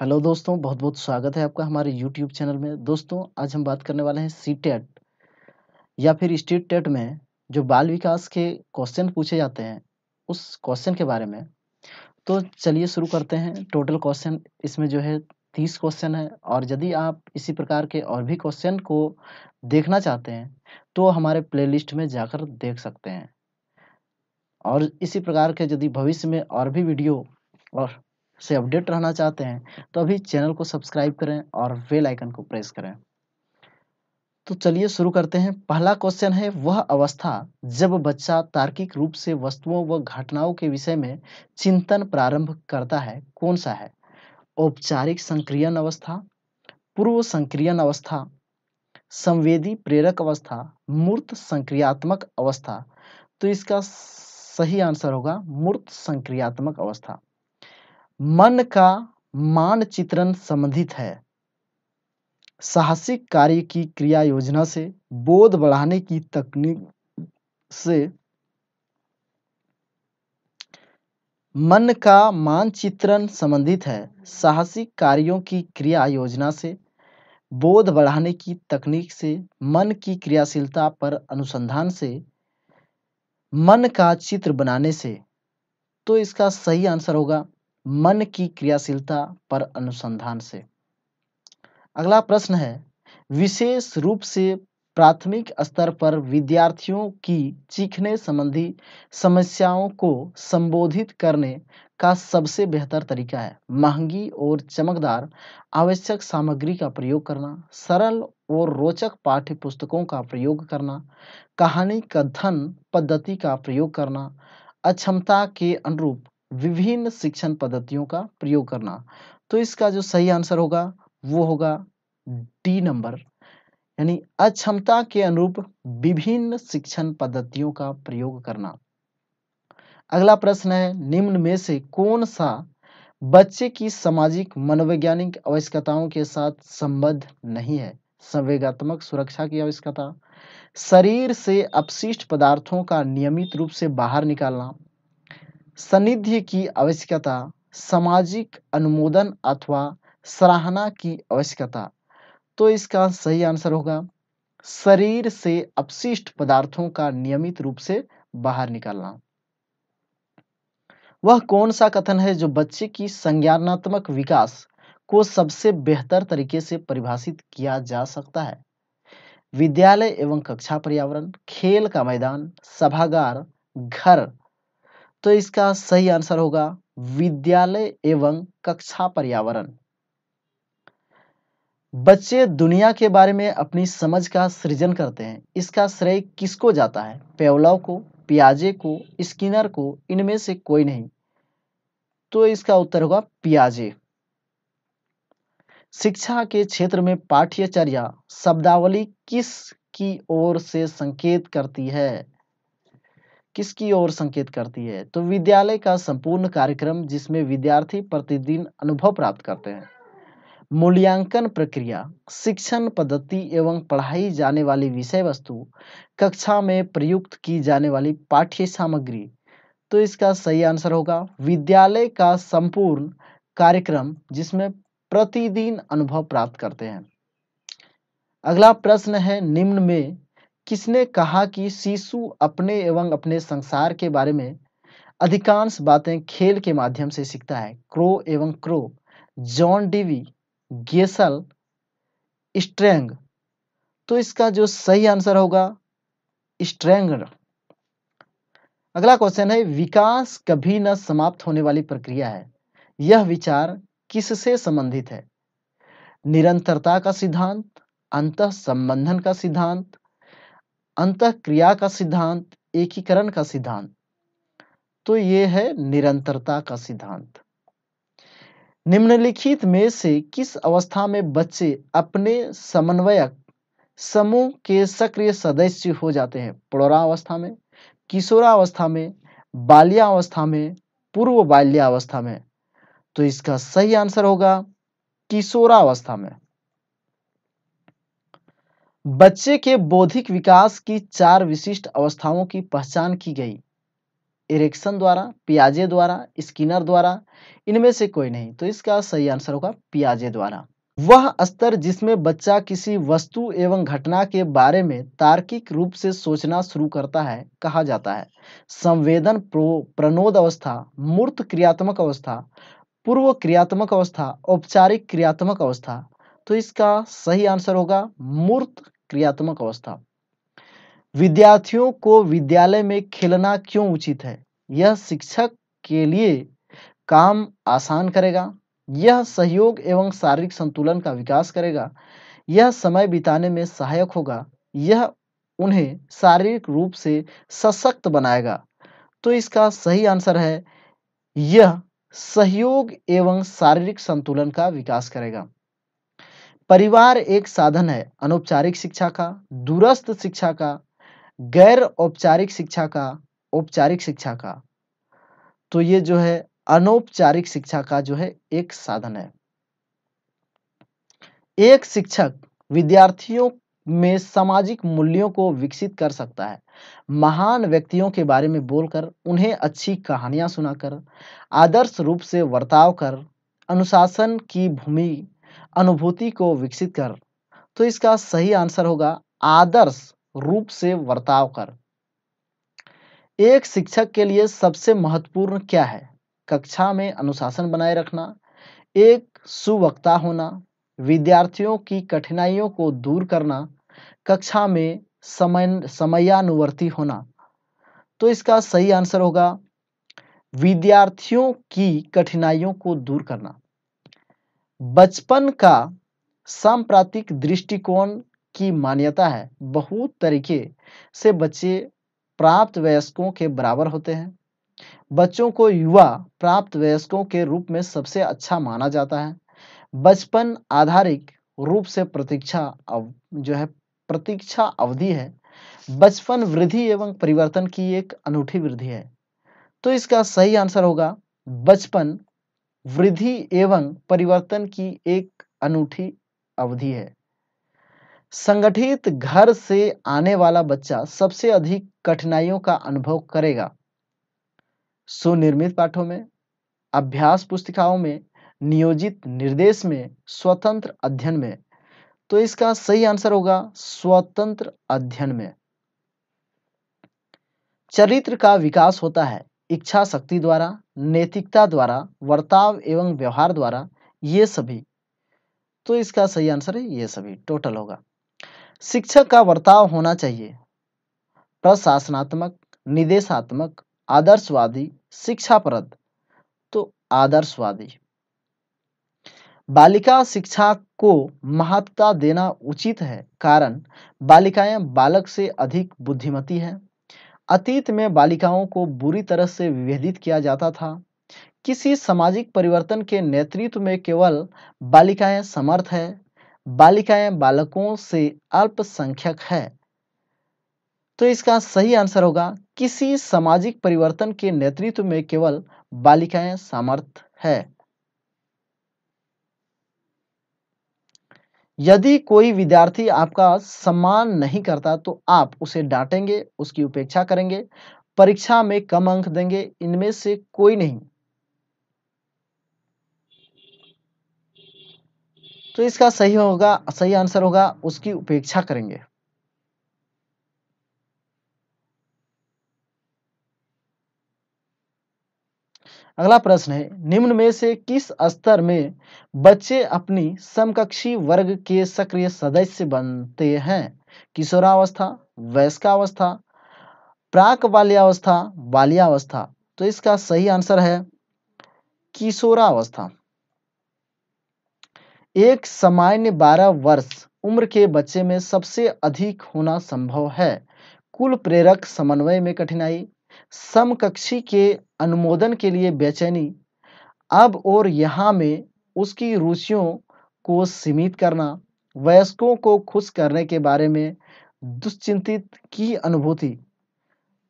hello दोस्तों बहुत बहुत स्वागत है आपका हमारे यूट्यूब चैनल में दोस्तों आज हम बात करने वाले हैं सी टेट e या फिर स्टेट टेट e में जो बाल विकास के क्वेश्चन पूछे जाते हैं उस क्वेश्चन के बारे में तो चलिए शुरू करते हैं टोटल क्वेश्चन इसमें जो है तीस क्वेश्चन है और यदि आप इसी प्रकार के और भी क्वेश्चन को देखना चाहते हैं तो हमारे प्लेलिस्ट में जाकर देख सकते हैं और इसी प्रकार के यदि भविष्य में और भी वीडियो और से अपडेट रहना चाहते हैं तो अभी चैनल को सब्सक्राइब करें और बेल आइकन को प्रेस करें तो चलिए शुरू करते हैं पहला क्वेश्चन है वह अवस्था जब बच्चा तार्किक रूप से वस्तुओं व घटनाओं के विषय में चिंतन प्रारंभ करता है कौन सा है औपचारिक संक्रियन अवस्था पूर्व संक्रियन अवस्था संवेदी प्रेरक अवस्था मूर्त संक्रियात्मक अवस्था तो इसका सही आंसर होगा मूर्त संक्रियात्मक अवस्था मन का मानचित्रण संबंधित है साहसिक कार्य की क्रिया योजना से बोध बढ़ाने की तकनीक से मन का मानचित्रण संबंधित है साहसिक कार्यों की क्रिया योजना से बोध बढ़ाने की तकनीक से मन की क्रियाशीलता पर अनुसंधान से मन का चित्र बनाने से तो इसका सही आंसर होगा मन की क्रियाशीलता पर अनुसंधान से अगला प्रश्न है विशेष रूप से प्राथमिक स्तर पर विद्यार्थियों की चीखने संबंधी समस्याओं को संबोधित करने का सबसे बेहतर तरीका है महंगी और चमकदार आवश्यक सामग्री का प्रयोग करना सरल और रोचक पाठ्य पुस्तकों का प्रयोग करना कहानी कथन पद्धति का प्रयोग करना अक्षमता के अनुरूप विभिन्न शिक्षण पद्धतियों का प्रयोग करना तो इसका जो सही आंसर होगा वो होगा डी नंबर यानी अक्षमता के अनुरूप विभिन्न शिक्षण पद्धतियों का प्रयोग करना अगला प्रश्न है निम्न में से कौन सा बच्चे की सामाजिक मनोवैज्ञानिक आवश्यकताओं के साथ संबद्ध नहीं है संवेगात्मक सुरक्षा की आवश्यकता शरीर से अपशिष्ट पदार्थों का नियमित रूप से बाहर निकालना सानिध्य की आवश्यकता सामाजिक अनुमोदन अथवा सराहना की आवश्यकता तो इसका सही आंसर होगा शरीर से अपशिष्ट पदार्थों का नियमित रूप से बाहर निकालना वह कौन सा कथन है जो बच्चे की संज्ञानात्मक विकास को सबसे बेहतर तरीके से परिभाषित किया जा सकता है विद्यालय एवं कक्षा पर्यावरण खेल का मैदान सभागार घर तो इसका सही आंसर होगा विद्यालय एवं कक्षा पर्यावरण बच्चे दुनिया के बारे में अपनी समझ का सृजन करते हैं इसका श्रेय किसको जाता है पेवलाव को पियाजे को स्किनर को इनमें से कोई नहीं तो इसका उत्तर होगा पियाजे शिक्षा के क्षेत्र में पाठ्यचर्या शब्दावली किस की ओर से संकेत करती है किसकी ओर संकेत करती है तो विद्यालय का संपूर्ण कार्यक्रम जिसमें विद्यार्थी प्रतिदिन अनुभव प्राप्त करते हैं मूल्यांकन प्रक्रिया शिक्षण पद्धति एवं पढ़ाई जाने वाली विषय वस्तु कक्षा में प्रयुक्त की जाने वाली पाठ्य सामग्री तो इसका सही आंसर होगा विद्यालय का संपूर्ण कार्यक्रम जिसमें प्रतिदिन अनुभव प्राप्त करते हैं अगला प्रश्न है निम्न में किसने कहा कि शिशु अपने एवं अपने संसार के बारे में अधिकांश बातें खेल के माध्यम से सीखता है क्रो एवं Crow John Dewey Gesell Strang तो इसका जो सही आंसर होगा स्ट्रेंग अगला क्वेश्चन है विकास कभी न समाप्त होने वाली प्रक्रिया है यह विचार किससे संबंधित है निरंतरता का सिद्धांत अंत संबंधन का सिद्धांत अंत क्रिया का सिद्धांत एकीकरण का सिद्धांत तो ये है निरंतरता का सिद्धांत निम्नलिखित में से किस अवस्था में बच्चे अपने समन्वयक समूह के सक्रिय सदस्य हो जाते हैं प्रौरावस्था में किशोरावस्था में बाल्यावस्था में पूर्व बाल्यावस्था में तो इसका सही आंसर होगा किशोरावस्था में बच्चे के बौद्धिक विकास की चार विशिष्ट अवस्थाओं की पहचान की गई इरेक्शन द्वारा पियाजे द्वारा स्किनर द्वारा इनमें से कोई नहीं तो इसका सही आंसर होगा पियाजे द्वारा वह स्तर जिसमें बच्चा किसी वस्तु एवं घटना के बारे में तार्किक रूप से सोचना शुरू करता है कहा जाता है संवेदन प्रणोद अवस्था मूर्त क्रियात्मक अवस्था पूर्व क्रियात्मक अवस्था औपचारिक क्रियात्मक अवस्था तो इसका सही आंसर होगा मूर्त क्रियात्मक अवस्था विद्यार्थियों को विद्यालय में खेलना क्यों उचित है यह शिक्षक के लिए काम आसान करेगा यह सहयोग एवं शारीरिक संतुलन का विकास करेगा यह समय बिताने में सहायक होगा यह उन्हें शारीरिक रूप से सशक्त बनाएगा तो इसका सही आंसर है यह सहयोग एवं शारीरिक संतुलन का विकास करेगा परिवार एक साधन है अनौपचारिक शिक्षा का दूरस्थ शिक्षा का गैर औपचारिक शिक्षा का औपचारिक शिक्षा का तो ये जो है अनौपचारिक शिक्षा का जो है एक साधन है एक शिक्षक विद्यार्थियों में सामाजिक मूल्यों को विकसित कर सकता है महान व्यक्तियों के बारे में बोलकर उन्हें अच्छी कहानियां सुनाकर आदर्श रूप से वर्ताव कर अनुशासन की भूमि अनुभूति को विकसित कर तो इसका सही आंसर होगा आदर्श रूप से वर्ताव कर एक शिक्षक के लिए सबसे महत्वपूर्ण क्या है कक्षा में अनुशासन बनाए रखना एक सुवक्ता होना विद्यार्थियों की कठिनाइयों को दूर करना कक्षा में समय समयानुवर्ती होना तो इसका सही आंसर होगा विद्यार्थियों की कठिनाइयों को दूर करना बचपन का सांप्रतिक दृष्टिकोण की मान्यता है बहुत तरीके से बच्चे प्राप्त वयस्कों के बराबर होते हैं बच्चों को युवा प्राप्त वयस्कों के रूप में सबसे अच्छा माना जाता है बचपन आधारित रूप से प्रतीक्षा जो है प्रतीक्षा अवधि है बचपन वृद्धि एवं परिवर्तन की एक अनूठी वृद्धि है तो इसका सही आंसर होगा बचपन वृद्धि एवं परिवर्तन की एक अनूठी अवधि है संगठित घर से आने वाला बच्चा सबसे अधिक कठिनाइयों का अनुभव करेगा सुनिर्मित पाठों में अभ्यास पुस्तिकाओं में नियोजित निर्देश में स्वतंत्र अध्ययन में तो इसका सही आंसर होगा स्वतंत्र अध्ययन में चरित्र का विकास होता है इच्छा शक्ति द्वारा नैतिकता द्वारा वर्ताव एवं व्यवहार द्वारा ये सभी तो इसका सही आंसर है ये सभी टोटल होगा शिक्षक का वर्ताव होना चाहिए प्रशासनात्मक निदेशात्मक आदर्शवादी शिक्षाप्रद तो आदर्शवादी बालिका शिक्षा को महत्ता देना उचित है कारण बालिकाएं बालक से अधिक बुद्धिमती हैं अतीत में बालिकाओं को बुरी तरह से विभेदित किया जाता था किसी सामाजिक परिवर्तन के नेतृत्व में केवल बालिकाएं समर्थ है बालिकाएं बालकों से अल्पसंख्यक है तो इसका सही आंसर होगा किसी सामाजिक परिवर्तन के नेतृत्व में केवल बालिकाएं सामर्थ है यदि कोई विद्यार्थी आपका सम्मान नहीं करता तो आप उसे डांटेंगे उसकी उपेक्षा करेंगे परीक्षा में कम अंक देंगे इनमें से कोई नहीं तो इसका सही होगा सही आंसर होगा उसकी उपेक्षा करेंगे अगला प्रश्न है निम्न में से किस स्तर में बच्चे अपनी समकक्षी वर्ग के सक्रिय सदस्य बनते हैं किशोरावस्था वयस्कावस्था प्राक बाल्यावस्था बाल्यावस्था तो इसका सही आंसर है किशोरावस्था एक सामान्य 12 वर्ष उम्र के बच्चे में सबसे अधिक होना संभव है कुल प्रेरक समन्वय में कठिनाई समकक्षी के अनुमोदन के लिए बेचैनी अब और यहाँ में उसकी रुचियों को सीमित करना वयस्कों को खुश करने के बारे में दुश्चिंतित की अनुभूति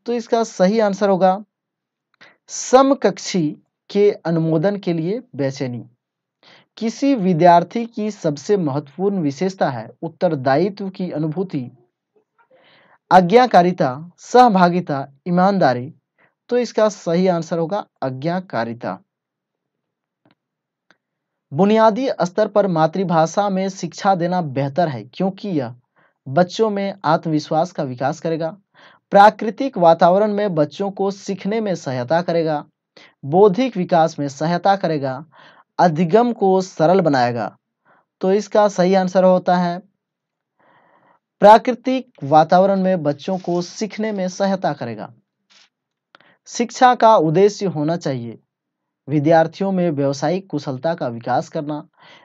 तो इसका सही आंसर होगा समकक्षी के अनुमोदन के लिए बेचैनी किसी विद्यार्थी की सबसे महत्वपूर्ण विशेषता है उत्तरदायित्व की अनुभूति आज्ञाकारिता सहभागिता ईमानदारी तो इसका सही आंसर होगा आज्ञाकारिता बुनियादी स्तर पर मातृभाषा में शिक्षा देना बेहतर है क्योंकि यह बच्चों में आत्मविश्वास का विकास करेगा प्राकृतिक वातावरण में बच्चों को सीखने में सहायता करेगा बौद्धिक विकास में सहायता करेगा अधिगम को सरल बनाएगा तो इसका सही आंसर होता है प्राकृतिक वातावरण में बच्चों को सीखने में सहायता करेगा शिक्षा का उद्देश्य होना चाहिए विद्यार्थियों में व्यवसायिक कुशलता का विकास करना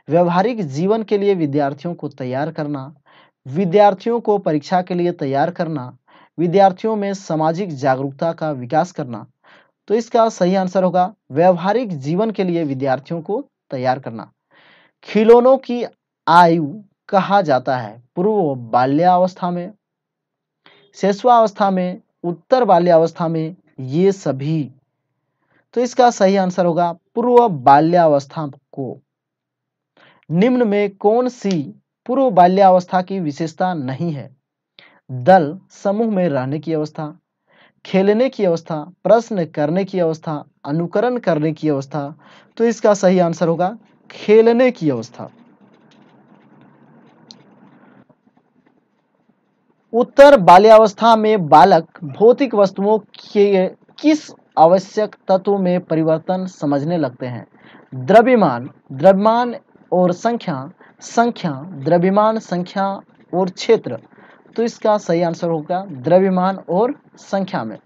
व्यवहारिक जीवन के लिए विद्यार्थियों को तैयार करना विद्यार्थियों को परीक्षा के लिए तैयार करना विद्यार्थियों में सामाजिक जागरूकता का विकास करना तो इसका सही आंसर होगा व्यवहारिक जीवन के लिए विद्यार्थियों को तैयार करना खिलौनों की आयु कहा जाता है पूर्व बाल्यावस्था में शेषवावस्था में उत्तर बाल्यावस्था में ये सभी तो इसका सही आंसर होगा पूर्व बाल्यावस्था को निम्न में कौन सी पूर्व बाल्यावस्था की विशेषता नहीं है दल समूह में रहने की अवस्था खेलने की अवस्था प्रश्न करने की अवस्था अनुकरण करने की अवस्था तो इसका सही आंसर होगा खेलने की अवस्था उत्तर बाल्यावस्था में बालक भौतिक वस्तुओं के किस आवश्यक तत्व में परिवर्तन समझने लगते हैं द्रव्यमान द्रव्यमान और संख्या संख्या द्रव्यमान संख्या और क्षेत्र तो इसका सही आंसर होगा द्रव्यमान और संख्या में